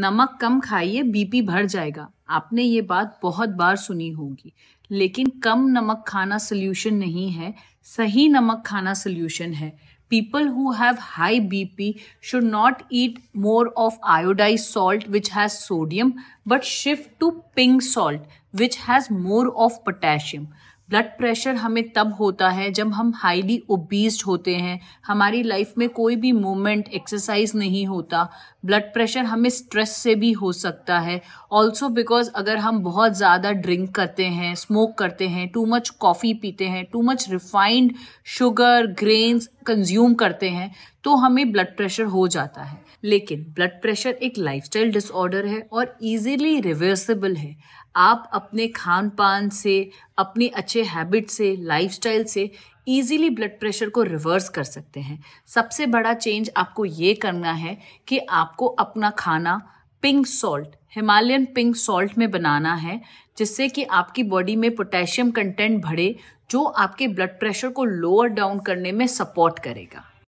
नमक कम खाइए बीपी भर जाएगा आपने ये बात बहुत बार सुनी होगी लेकिन कम नमक खाना सोल्यूशन नहीं है सही नमक खाना सोल्यूशन है people who have high B P should not eat more of iodised salt which has sodium but shift to pink salt which has more of potassium blood pressure हमें तब होता है जब हम हाईली ओबीस्ड होते हैं हमारी लाइफ में कोई भी मूवमेंट एक्सरसाइज नहीं होता ब्लड प्रेशर हमें स्ट्रेस से भी हो सकता है ऑल्सो बिकॉज अगर हम बहुत ज़्यादा ड्रिंक करते हैं स्मोक करते हैं टू मच कॉफ़ी पीते हैं too much refined sugar grains consume करते हैं तो हमें ब्लड प्रेशर हो जाता है लेकिन ब्लड प्रेशर एक लाइफस्टाइल डिसऑर्डर है और इजीली रिवर्सिबल है आप अपने खान पान से अपने अच्छे हैबिट से लाइफस्टाइल से ईजिली ब्लड प्रेशर को रिवर्स कर सकते हैं सबसे बड़ा चेंज आपको ये करना है कि आपको अपना खाना pink salt Himalayan pink salt में बनाना है जिससे कि आपकी बॉडी में पोटेशियम कंटेंट बढ़े जो आपके ब्लड प्रेशर को लोअर डाउन करने में सपोर्ट करेगा